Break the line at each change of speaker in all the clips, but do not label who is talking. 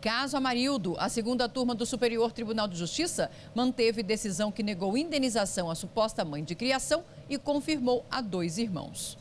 Caso Amarildo, a segunda turma do Superior Tribunal de Justiça manteve decisão que negou indenização à suposta mãe de criação e confirmou a dois irmãos.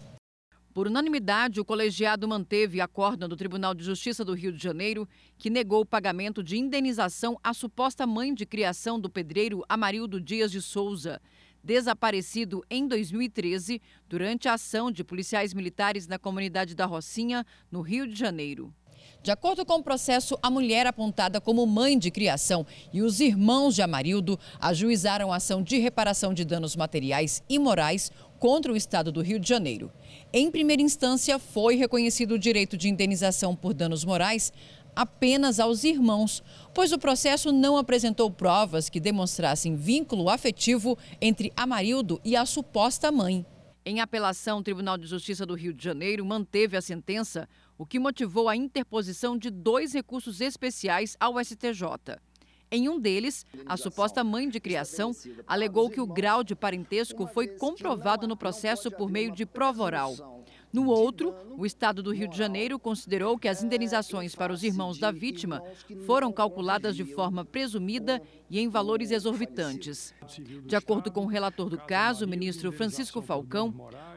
Por unanimidade, o colegiado manteve a corda do Tribunal de Justiça do Rio de Janeiro, que negou o pagamento de indenização à suposta mãe de criação do pedreiro Amarildo Dias de Souza desaparecido em 2013 durante a ação de policiais militares na comunidade da Rocinha, no Rio de Janeiro. De acordo com o processo, a mulher apontada como mãe de criação e os irmãos de Amarildo ajuizaram a ação de reparação de danos materiais e morais contra o Estado do Rio de Janeiro. Em primeira instância, foi reconhecido o direito de indenização por danos morais apenas aos irmãos, pois o processo não apresentou provas que demonstrassem vínculo afetivo entre Amarildo e a suposta mãe. Em apelação, o Tribunal de Justiça do Rio de Janeiro manteve a sentença, o que motivou a interposição de dois recursos especiais ao STJ. Em um deles, a suposta mãe de criação alegou que o grau de parentesco foi comprovado no processo por meio de prova oral. No outro, o Estado do Rio de Janeiro considerou que as indenizações para os irmãos da vítima foram calculadas de forma presumida e em valores exorbitantes. De acordo com o relator do caso, o ministro Francisco Falcão,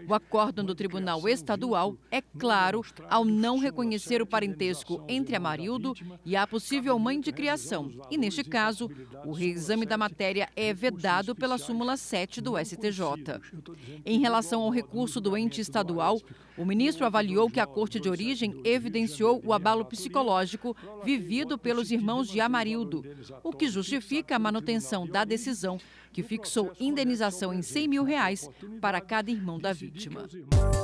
o acórdão do Tribunal Estadual é claro ao não reconhecer o parentesco entre Amarildo e a possível mãe de criação. E, neste caso, o reexame da matéria é vedado pela súmula 7 do é STJ. Em relação ao recurso do ente estadual, o ministro avaliou que a corte de origem evidenciou o abalo psicológico vivido pelos irmãos de Amarildo, o que justifica a manutenção da decisão que fixou indenização em 100 mil reais para cada irmão da vítima. vítima.